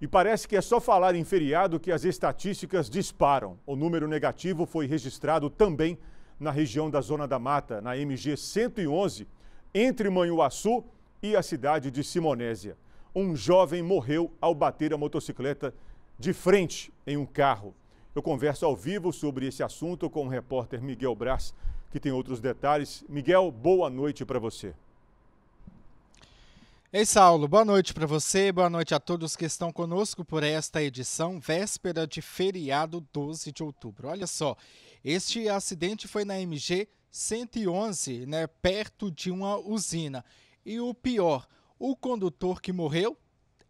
E parece que é só falar em feriado que as estatísticas disparam. O número negativo foi registrado também na região da Zona da Mata, na MG 111, entre Manhuaçu e a cidade de Simonésia. Um jovem morreu ao bater a motocicleta de frente em um carro. Eu converso ao vivo sobre esse assunto com o repórter Miguel Braz, que tem outros detalhes. Miguel, boa noite para você. Ei, é Saulo, boa noite para você, boa noite a todos que estão conosco por esta edição, véspera de feriado 12 de outubro. Olha só, este acidente foi na MG 111, né, perto de uma usina. E o pior, o condutor que morreu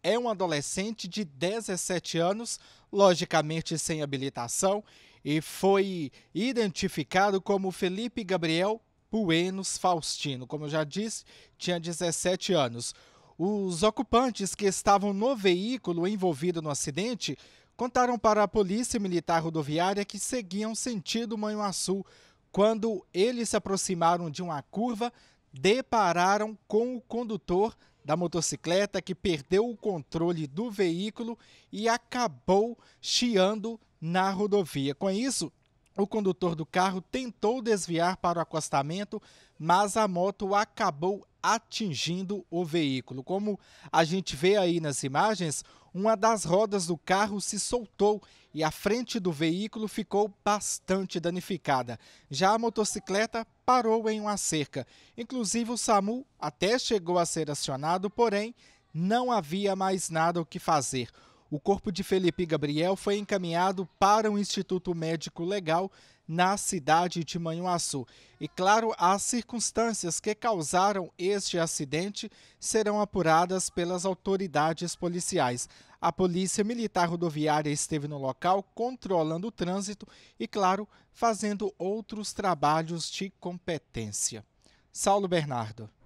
é um adolescente de 17 anos, logicamente sem habilitação, e foi identificado como Felipe Gabriel Buenos Faustino. Como eu já disse, tinha 17 anos. Os ocupantes que estavam no veículo envolvido no acidente contaram para a Polícia Militar Rodoviária que seguiam sentido Manhuaçu quando eles se aproximaram de uma curva, depararam com o condutor da motocicleta que perdeu o controle do veículo e acabou chiando na rodovia. Com isso, o condutor do carro tentou desviar para o acostamento, mas a moto acabou atingindo o veículo. Como a gente vê aí nas imagens, uma das rodas do carro se soltou e a frente do veículo ficou bastante danificada. Já a motocicleta parou em uma cerca. Inclusive, o SAMU até chegou a ser acionado, porém, não havia mais nada o que fazer. O corpo de Felipe Gabriel foi encaminhado para um instituto médico legal na cidade de Manhuaçu. E claro, as circunstâncias que causaram este acidente serão apuradas pelas autoridades policiais. A Polícia Militar Rodoviária esteve no local controlando o trânsito e, claro, fazendo outros trabalhos de competência. Saulo Bernardo.